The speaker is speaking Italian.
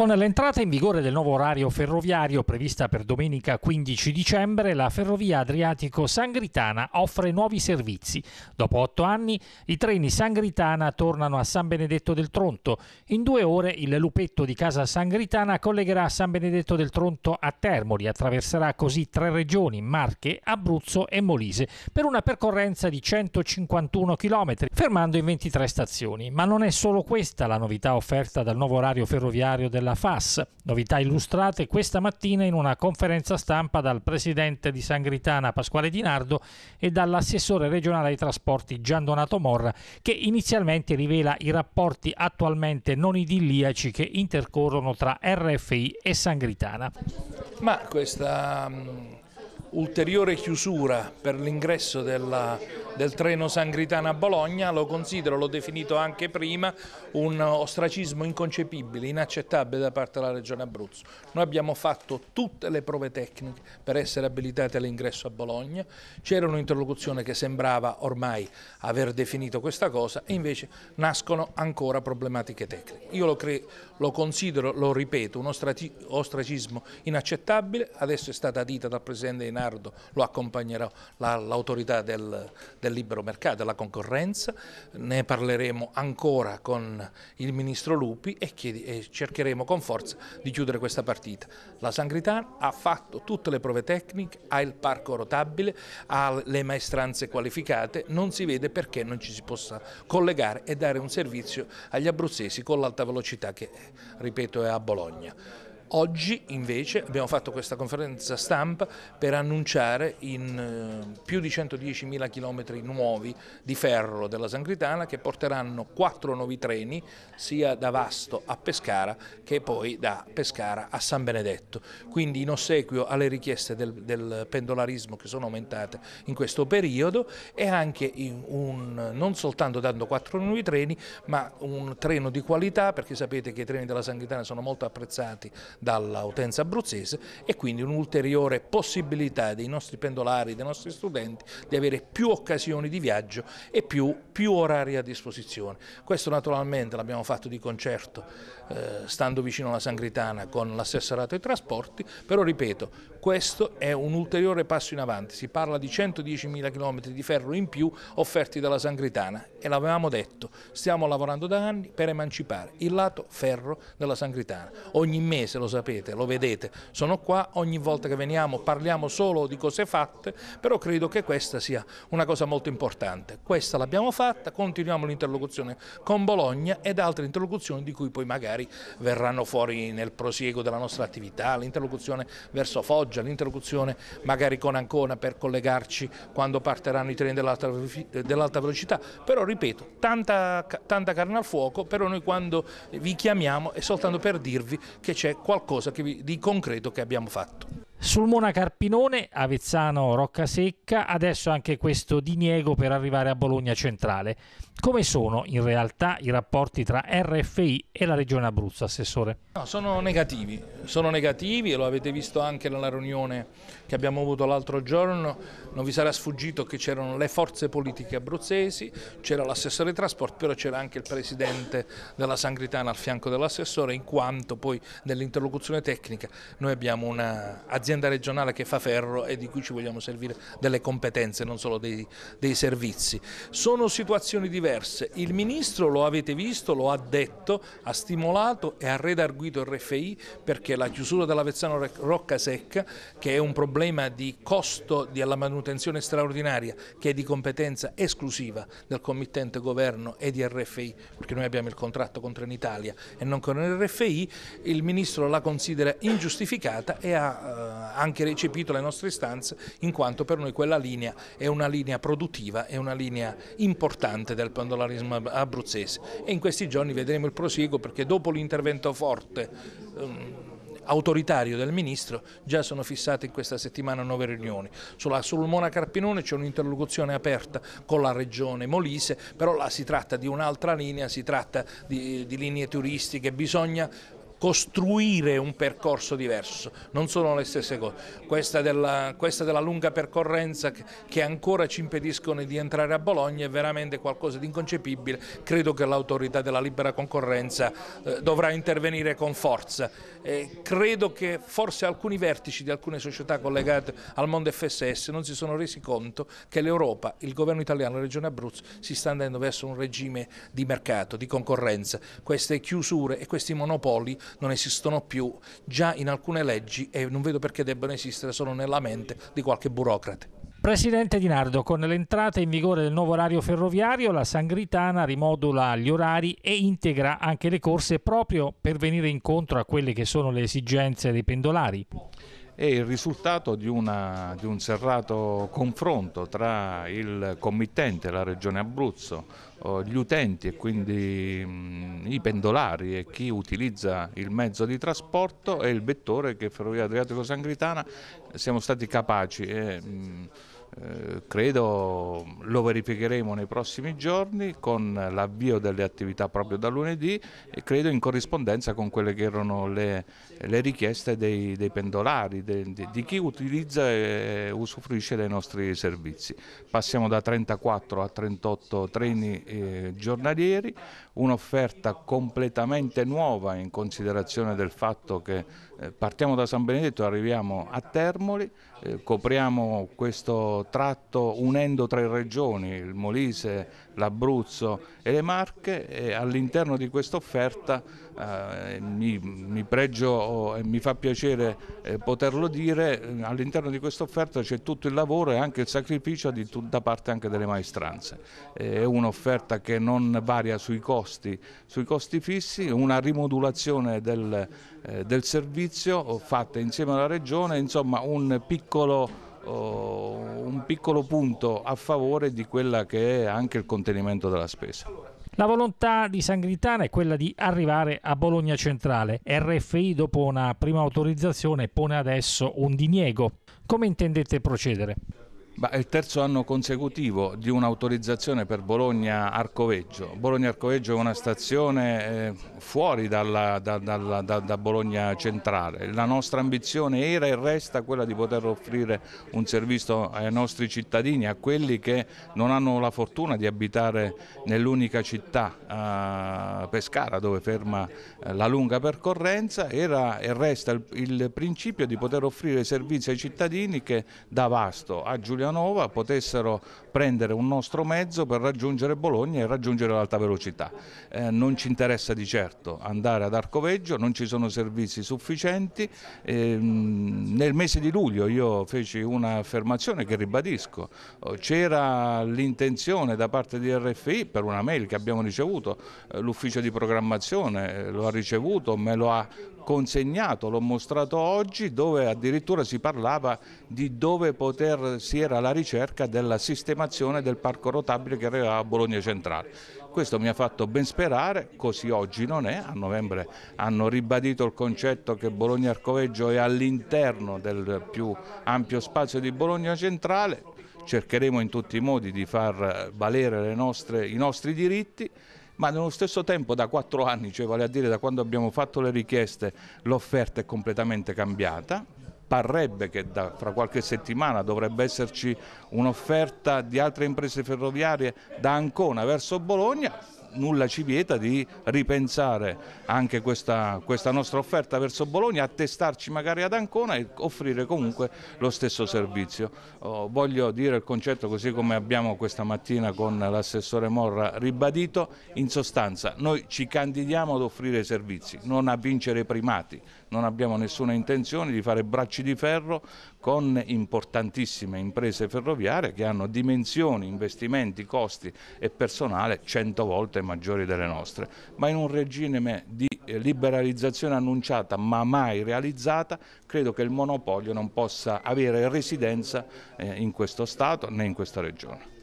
Con l'entrata in vigore del nuovo orario ferroviario prevista per domenica 15 dicembre, la ferrovia Adriatico-Sangritana offre nuovi servizi. Dopo otto anni, i treni Sangritana tornano a San Benedetto del Tronto. In due ore il lupetto di casa Sangritana collegherà San Benedetto del Tronto a Termoli, attraverserà così tre regioni, Marche, Abruzzo e Molise, per una percorrenza di 151 km, fermando in 23 stazioni. Ma non è solo questa la novità offerta dal nuovo orario ferroviario della della FAS, novità illustrate questa mattina in una conferenza stampa dal presidente di Sangritana Pasquale Di Nardo e dall'assessore regionale ai trasporti Gian Donato Morra, che inizialmente rivela i rapporti attualmente non idilliaci che intercorrono tra RFI e Sangritana. Ma questa mm, ulteriore chiusura per l'ingresso del treno Sangritana a Bologna, lo considero, l'ho definito anche prima, un ostracismo inconcepibile, inaccettabile da parte della Regione Abruzzo. Noi abbiamo fatto tutte le prove tecniche per essere abilitati all'ingresso a Bologna, c'era un'interlocuzione che sembrava ormai aver definito questa cosa e invece nascono ancora problematiche tecniche. Io lo, lo considero, lo ripeto, un ostracismo inaccettabile, adesso è stata dita dal Presidente di Leonardo lo accompagnerà l'autorità del, del, libero mercato, della concorrenza, ne parleremo ancora con il ministro Lupi e, chiedi, e cercheremo con forza di chiudere questa partita. La Sangritana ha fatto tutte le prove tecniche, ha il parco rotabile, ha le maestranze qualificate, non si vede perché non ci si possa collegare e dare un servizio agli abruzzesi con l'alta velocità che, ripeto, è a Bologna. Oggi invece abbiamo fatto questa conferenza stampa per annunciare in eh, più di 110.000 km nuovi di ferro della Sangritana che porteranno quattro nuovi treni sia da Vasto a Pescara che poi da Pescara a San Benedetto. Quindi in ossequio alle richieste del, del pendolarismo che sono aumentate in questo periodo e anche un, non soltanto dando quattro nuovi treni ma un treno di qualità perché sapete che i treni della Sangritana sono molto apprezzati dall'utenza abruzzese e quindi un'ulteriore possibilità dei nostri pendolari, dei nostri studenti di avere più occasioni di viaggio e più, più orari a disposizione. Questo naturalmente l'abbiamo fatto di concerto eh, stando vicino alla Sangritana con l'assessorato ai trasporti, però ripeto, questo è un ulteriore passo in avanti, si parla di 110.000 km di ferro in più offerti dalla Sangritana e l'avevamo detto, stiamo lavorando da anni per emancipare il lato ferro della Sangritana. Ogni mese lo sapete, lo vedete, sono qua ogni volta che veniamo, parliamo solo di cose fatte, però credo che questa sia una cosa molto importante. Questa l'abbiamo fatta, continuiamo l'interlocuzione con Bologna ed altre interlocuzioni di cui poi magari verranno fuori nel prosieguo della nostra attività, l'interlocuzione verso Foggia, l'interlocuzione magari con Ancona per collegarci quando parteranno i treni dell'alta dell velocità, però ripeto, tanta, tanta carne al fuoco, però noi quando vi chiamiamo è soltanto per dirvi che c'è qualcosa qualcosa che, di concreto che abbiamo fatto. Sulmona Carpinone, Avezzano Roccasecca, adesso anche questo diniego per arrivare a Bologna Centrale. Come sono in realtà i rapporti tra RFI e la Regione Abruzzo, Assessore? No, sono negativi, sono negativi e lo avete visto anche nella riunione che abbiamo avuto l'altro giorno, non vi sarà sfuggito che c'erano le forze politiche abruzzesi, c'era l'assessore ai trasporti, però c'era anche il presidente della Sangritana al fianco dell'assessore, in quanto poi nell'interlocuzione tecnica noi abbiamo un'azienda un'azienda regionale che fa ferro e di cui ci vogliamo servire delle competenze, non solo dei, dei servizi. Sono situazioni diverse, il Ministro lo avete visto, lo ha detto, ha stimolato e ha redarguito il RFI perché la chiusura dell'Avezzano Rocca Secca, che è un problema di costo della manutenzione straordinaria che è di competenza esclusiva del committente governo e di RFI, perché noi abbiamo il contratto con Trenitalia e non con il RFI, il Ministro la considera ingiustificata e ha eh, anche recepito le nostre istanze in quanto per noi quella linea è una linea produttiva, è una linea importante del pendolarismo abruzzese e in questi giorni vedremo il prosieguo perché dopo l'intervento forte ehm, autoritario del Ministro, già sono fissate in questa settimana nove riunioni. Sulla Sulmona Carpinone c'è un'interlocuzione aperta con la Regione Molise, però là si tratta di un'altra linea, si tratta di, di linee turistiche, bisogna costruire un percorso diverso, non sono le stesse cose. Questa della, questa della lunga percorrenza che, ancora ci impediscono di entrare a Bologna è veramente qualcosa di inconcepibile, credo che l'autorità della libera concorrenza eh, dovrà intervenire con forza. Eh, credo che forse alcuni vertici di alcune società collegate al mondo FSS non si sono resi conto che l'Europa, il governo italiano e la regione Abruzzo si sta andando verso un regime di mercato, di concorrenza. Queste chiusure e questi monopoli non esistono più già in alcune leggi e non vedo perché debbano esistere solo nella mente di qualche burocrate. Presidente Di Nardo, con l'entrata in vigore del nuovo orario ferroviario, la Sangritana rimodula gli orari e integra anche le corse proprio per venire incontro a quelle che sono le esigenze dei pendolari è il risultato di, una, di un serrato confronto tra il committente, la Regione Abruzzo, eh, gli utenti e quindi mh, mm, i pendolari e chi utilizza il mezzo di trasporto e il vettore che è Ferrovia Adriatico Sangritana siamo stati capaci e, eh, mh, mm, eh, credo lo verificheremo nei prossimi giorni con l'avvio delle attività proprio da lunedì e credo in corrispondenza con quelle che erano le, le richieste dei, dei pendolari, de, de, di chi utilizza e usufruisce dei nostri servizi. Passiamo da 34 a 38 treni eh, giornalieri, un'offerta completamente nuova in considerazione del fatto che eh, partiamo da San Benedetto e arriviamo a Termoli, eh, copriamo questo tratto unendo tre regioni, il Molise, l'Abruzzo e le Marche e all'interno di questa offerta eh, mi, mi, pregio e mi fa piacere eh, poterlo dire, all'interno di questa offerta c'è tutto il lavoro e anche il sacrificio di, da parte anche delle maestranze. È un'offerta che non varia sui costi, sui costi fissi, una rimodulazione del, eh, del servizio fatta insieme alla regione, insomma un piccolo un piccolo punto a favore di quella che è anche il contenimento della spesa. La volontà di Sangritana è quella di arrivare a Bologna Centrale. RFI dopo una prima autorizzazione pone adesso un diniego. Come intendete procedere? Bah, è il terzo anno consecutivo di un'autorizzazione per Bologna-Arcoveggio. Bologna-Arcoveggio è una stazione eh, fuori dalla, da, dalla, da, da Bologna centrale. La nostra ambizione era e resta quella di poter offrire un servizio ai nostri cittadini, a quelli che non hanno la fortuna di abitare nell'unica città, eh, Pescara, dove ferma eh, la lunga percorrenza. Era e resta il, il principio di poter offrire servizi ai cittadini che da Vasto a Giuliano Vilanova potessero prendere un nostro mezzo per raggiungere Bologna e raggiungere l'alta velocità. Eh, non ci interessa di certo andare ad Arcoveggio, non ci sono servizi sufficienti. Eh, nel mese di luglio io feci un'affermazione che ribadisco, eh, c'era l'intenzione da parte di RFI per una mail che abbiamo ricevuto, eh, l'ufficio di programmazione eh, lo ha ricevuto, me lo ha consegnato, l'ho mostrato oggi, dove addirittura si parlava di dove poter, si era alla ricerca della sistemazione del parco rotabile che aveva a Bologna Centrale. Questo mi ha fatto ben sperare, così oggi non è, a novembre hanno ribadito il concetto che Bologna Arcoveggio è all'interno del più ampio spazio di Bologna Centrale, cercheremo in tutti i modi di far valere nostre, i nostri diritti ma nello stesso tempo da quattro anni, cioè vale a dire da quando abbiamo fatto le richieste, l'offerta è completamente cambiata. Parrebbe che da, fra qualche settimana dovrebbe esserci un'offerta di altre imprese ferroviarie da Ancona verso Bologna, nulla ci vieta di ripensare anche questa, questa nostra offerta verso Bologna, attestarci magari ad Ancona e offrire comunque lo stesso servizio. Oh, voglio dire il concetto così come abbiamo questa mattina con l'assessore Morra ribadito, in sostanza noi ci candidiamo ad offrire servizi, non a vincere primati, non abbiamo nessuna intenzione di fare bracci di ferro con importantissime imprese ferroviarie che hanno dimensioni, investimenti, costi e personale cento volte maggiori delle nostre, ma in un regime di liberalizzazione annunciata ma mai realizzata, credo che il monopolio non possa avere residenza eh, in questo Stato né in questa regione.